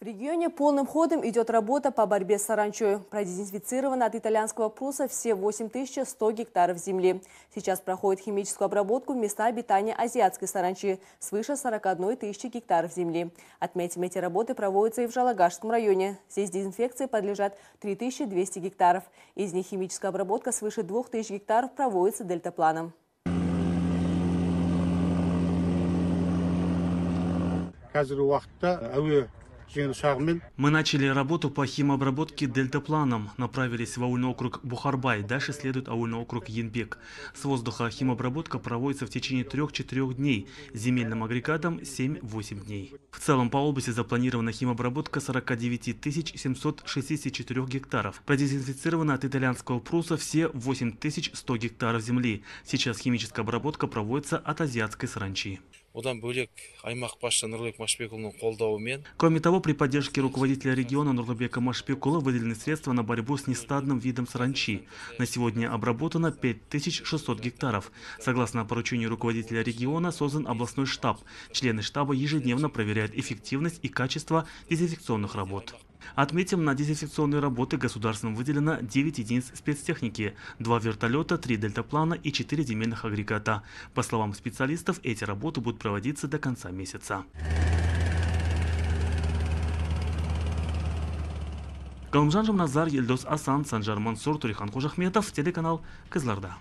В регионе полным ходом идет работа по борьбе с саранчой. Продезинфицировано от итальянского пруса все 8100 гектаров земли. Сейчас проходит химическую обработку места обитания азиатской саранчи свыше 41 тысячи гектаров земли. Отметим, эти работы проводятся и в Жалагашском районе. Здесь дезинфекции подлежат 3200 гектаров. Из них химическая обработка свыше 2000 гектаров проводится дельтапланом. қазіргі уақытта әуе мы начали работу по химобработке дельтапланом, направились в аульный округ Бухарбай, дальше следует аульный округ Енбек. С воздуха химобработка проводится в течение 3-4 дней, земельным агрегатом 7-8 дней. В целом по области запланирована химобработка 49 764 гектаров. Продезинфицировано от итальянского пруса все 8 100 гектаров земли. Сейчас химическая обработка проводится от азиатской саранчи одан бөлек аймақ басшысы нұрлыбек машбекұлының қолдауымен кроме того при поддержке руководителя региона нурлыбека машбекула выделены средства на борьбу с нестадным видом саранчи на сегодня обработано 5600 гектаров согласно поручению руководителя региона создан областной штаб члены штаба ежедневно проверяют эффективность и качество дезинфекционных работ Отметим, на дезинфекционные работы государством выделено 9 единиц спецтехники, 2 вертолета, 3 дельтаплана и 4 земельных агрегата. По словам специалистов, эти работы будут проводиться до конца месяца. Калымжан Жамназар, Ельдос Асан, Санжар Мансур, Турихан Кожахметов, телеканал Кызларда.